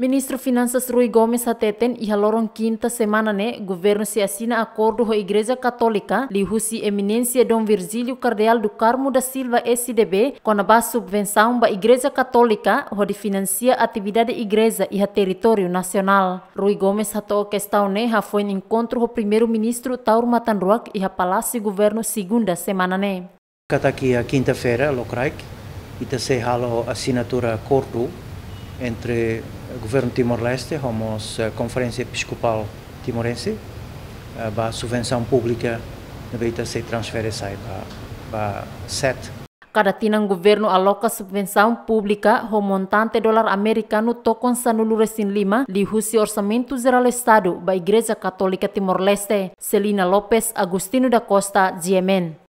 Ministro Finanças Rui Gomes ateten e haloron quinta semana né, governo se assina acordo com a Igreja Católica, lihusi eminência Dom Virgílio Cardeal do Carmo da Silva SDB, com a base subvenção da Igreja Católica, onde financia atividade igreja e a território nacional. Rui Gomes atou a questão né, ha foi encontro com o primeiro-ministro Taur Matanruak e a Palácio Governo segunda semana né. Cataqui a quinta-feira, Locraik, e se halo assinatura acordo entre governo Timor-Leste, vamos a Conferência Episcopal Timorense, a eh, subvenção pública deve ser se para set. Cada o governo aloca subvenção pública montante dólar americano tocon sanulure sin lima lihusi orçamento geral Estado da Igreja Católica Timor-Leste. Celina Lopes, Agostino da Costa, Yemen.